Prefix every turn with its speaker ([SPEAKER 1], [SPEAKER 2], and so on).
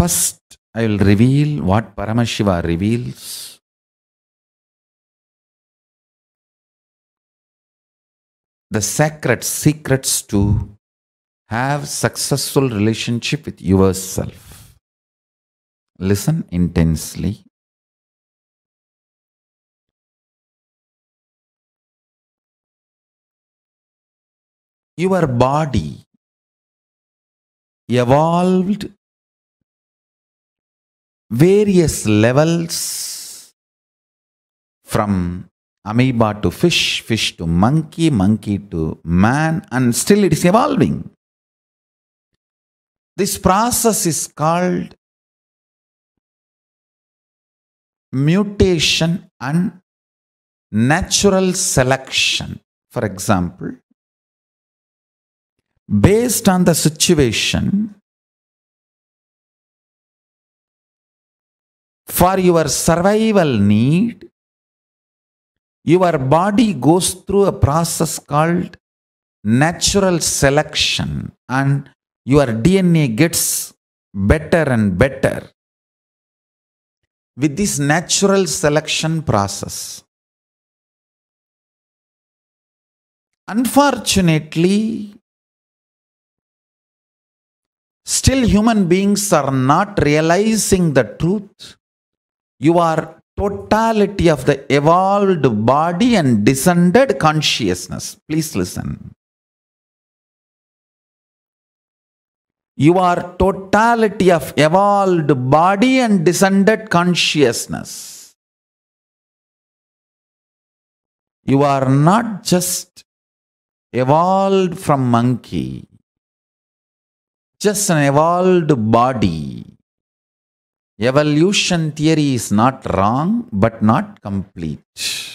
[SPEAKER 1] First, I will reveal what Paramashiva reveals. The sacred secrets to have successful relationship with yourself. Listen intensely. Your body evolved
[SPEAKER 2] various levels from amoeba to fish, fish to monkey, monkey to man, and still it is evolving. This process is called
[SPEAKER 1] mutation and natural selection. For example, based on the situation,
[SPEAKER 2] for your survival need, your body goes through a process called natural selection and your DNA gets better and better. With this natural selection process,
[SPEAKER 1] unfortunately,
[SPEAKER 2] still human beings are not realizing the truth you are totality of the evolved body and descended consciousness. Please listen. You are totality of evolved body and descended consciousness. You are not just evolved from monkey, just an evolved body Evolution theory is not wrong but not complete.